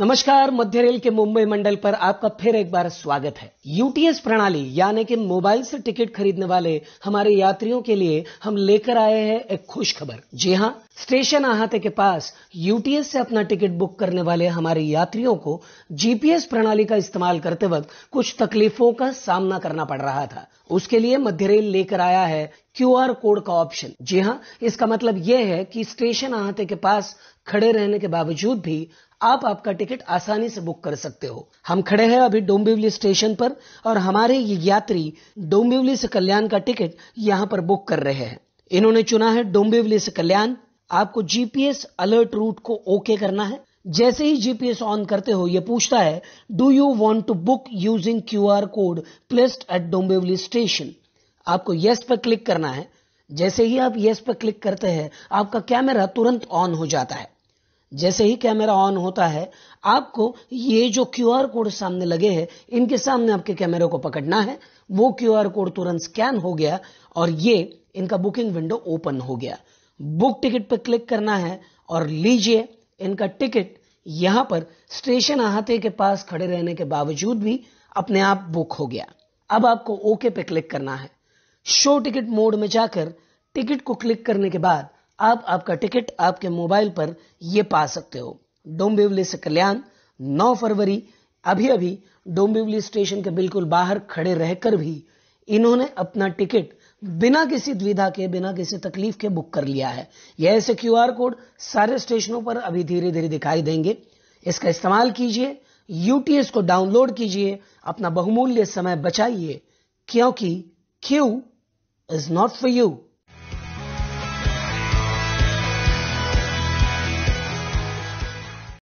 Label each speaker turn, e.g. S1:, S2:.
S1: नमस्कार मध्य रेल के मुंबई मंडल पर आपका फिर एक बार स्वागत है यूटीएस प्रणाली यानी कि मोबाइल से टिकट खरीदने वाले हमारे यात्रियों के लिए हम लेकर आए हैं एक खुश खबर जी हाँ स्टेशन आहाते के पास यूटीएस से अपना टिकट बुक करने वाले हमारे यात्रियों को जीपीएस प्रणाली का इस्तेमाल करते वक्त कुछ तकलीफों का सामना करना पड़ रहा था उसके लिए मध्य रेल लेकर आया है क्यूआर कोड का ऑप्शन जी हाँ इसका मतलब यह है कि स्टेशन आते के पास खड़े रहने के बावजूद भी आप आपका टिकट आसानी से बुक कर सकते हो हम खड़े हैं अभी डोम्बिवली स्टेशन पर और हमारे ये यात्री डोम्बिवली से कल्याण का टिकट यहाँ पर बुक कर रहे हैं इन्होंने चुना है डोम्बिवली से कल्याण आपको जीपीएस अलर्ट रूट को ओके करना है जैसे ही जीपीएस ऑन करते हो ये पूछता है do you want to book using Q R code placed at Dombivli station आपको यस पर क्लिक करना है जैसे ही आप यस पर क्लिक करते हैं आपका कैमरा तुरंत ऑन हो जाता है जैसे ही कैमरा ऑन होता है आपको ये जो क्यू आर कोड सामने लगे हैं इनके सामने आपके कैमरे को पकड़ना है वो क्यू आर कोड तुरंत स्कैन हो गया और ये इनका बुकिंग विंडो ओपन हो गया बुक टिकट पर क्लिक करना है और लीजिए इनका टिकट यहां पर स्टेशन अहाते के पास खड़े रहने के बावजूद भी अपने आप बुक हो गया अब आपको ओके पे क्लिक करना है शो टिकट मोड में जाकर टिकट को क्लिक करने के बाद आप आपका टिकट आपके मोबाइल पर ये पा सकते हो डोंबिवली से कल्याण 9 फरवरी अभी अभी डोंबिवली स्टेशन के बिल्कुल बाहर खड़े रहकर भी इन्होंने अपना टिकट बिना किसी द्विधा के बिना किसी तकलीफ के बुक कर लिया है यह ऐसे क्यू कोड सारे स्टेशनों पर अभी धीरे धीरे दिखाई देंगे इसका इस्तेमाल कीजिए यूटीएस को डाउनलोड कीजिए अपना बहुमूल्य समय बचाइए क्योंकि क्यों is not for you.